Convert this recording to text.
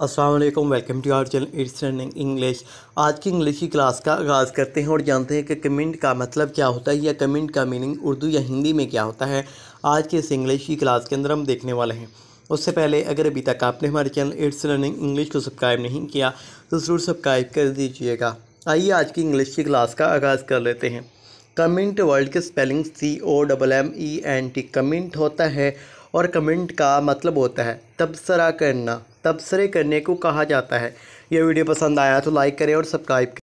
Aslam welcome to our channel it's learning English आज की English की क्लास का आगाज़ करते हैं और जानते हैं कि कमेंट का मतलब क्या होता है या कमेंट का मीनिंग उर्दू या हिंदी में क्या होता है आज के इस इंग्लिश की क्लास के अंदर हम देखने वाले हैं उससे पहले अगर अभी तक आपने हमारे चैनल इट्स लर्निंग इंग्लिश को सब्सक्राइब नहीं किया तो ज़रूर सब्सक्राइब कर दीजिएगा आइए आज की इंग्लिश की क्लास का आगाज़ कर लेते हैं कमेंट वर्ल्ड के spelling C O double M E N T comment होता है और कमेंट का मतलब होता है तबसरा करना तबसरे करने को कहा जाता है यह वीडियो पसंद आया तो लाइक करें और सब्सक्राइब करें